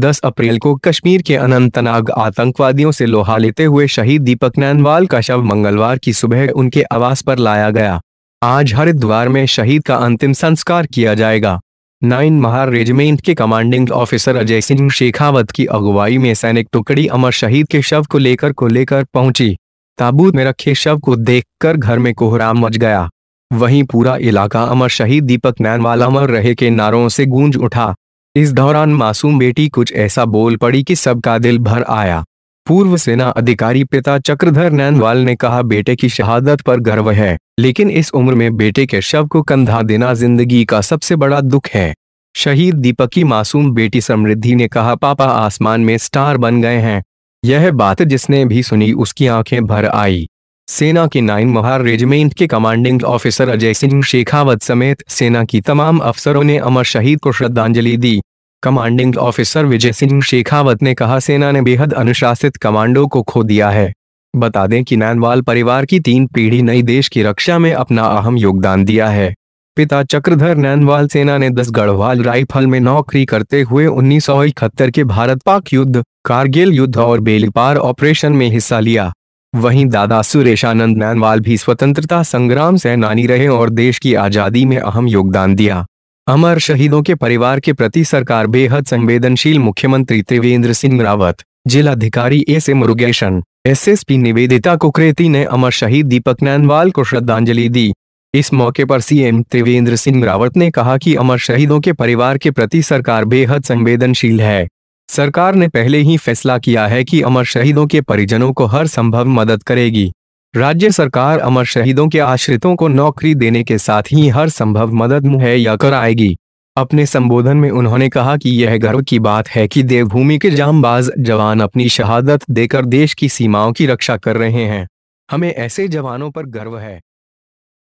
10 अप्रैल को कश्मीर के अनंतनाग आतंकवादियों से लोहा लेते हुए शहीद दीपक नैनवाल का शव मंगलवार की सुबह उनके आवास पर लाया गया आज हरिद्वार में शहीद का अंतिम संस्कार किया जाएगा नाइन महार रेजिमेंट के कमांडिंग ऑफिसर अजय सिंह शेखावत की अगुवाई में सैनिक टुकड़ी अमर शहीद के शव को लेकर को लेकर पहुंची ताबूत में रखे शव को देख घर में कोहराम मच गया वहीं पूरा इलाका अमर शहीद दीपक नैनवाल अमर रहे के नारों से गूंज उठा इस दौरान मासूम बेटी कुछ ऐसा बोल पड़ी कि सबका दिल भर आया पूर्व सेना अधिकारी पिता चक्रधर नैनवाल ने कहा बेटे की शहादत पर गर्व है लेकिन इस उम्र में बेटे के शव को कंधा देना जिंदगी का सबसे बड़ा दुख है शहीद दीपक की मासूम बेटी समृद्धि ने कहा पापा आसमान में स्टार बन गए हैं यह बात जिसने भी सुनी उसकी आंखें भर आई सेना के नाइन महार रेजिमेंट के कमांडिंग ऑफिसर अजय सिंह शेखावत समेत सेना की तमाम अफसरों ने अमर शहीद को श्रद्धांजलि दी कमांडिंग ऑफिसर विजय सिंह शेखावत ने कहा सेना ने बेहद अनुशासित कमांडो को खो दिया है बता दें कि नैनवाल परिवार की तीन पीढ़ी नई देश की रक्षा में अपना अहम योगदान दिया है पिता चक्रधर नैनवाल सेना ने दस गढ़वाल राइफल में नौकरी करते हुए उन्नीस के भारत पाक युद्ध कारगिल युद्ध और बेलपार ऑपरेशन में हिस्सा लिया वहीं दादा सुरेशानंद मैनवाल भी स्वतंत्रता संग्राम सेनानी रहे और देश की आजादी में अहम योगदान दिया अमर शहीदों के परिवार के प्रति सरकार बेहद संवेदनशील मुख्यमंत्री त्रिवेंद्र सिंह रावत जिलाधिकारी S A Murugesan SSP Nivedita Kukreti ने अमर शहीद दीपक नैनवाल को श्रद्धांजलि दी इस मौके पर सीएम त्रिवेंद्र सिंह रावत ने कहा कि अमर शहीदों के परिवार के प्रति सरकार बेहद संवेदनशील है सरकार ने पहले ही फैसला किया है कि अमर शहीदों के परिजनों को हर संभव मदद करेगी राज्य सरकार अमर शहीदों के आश्रितों को नौकरी देने के साथ ही हर संभव मदद मुहैया कराएगी अपने संबोधन में उन्होंने कहा कि यह गर्व की बात है कि देवभूमि के जामबाज जवान अपनी शहादत देकर देश की सीमाओं की रक्षा कर रहे हैं हमें ऐसे जवानों पर गर्व है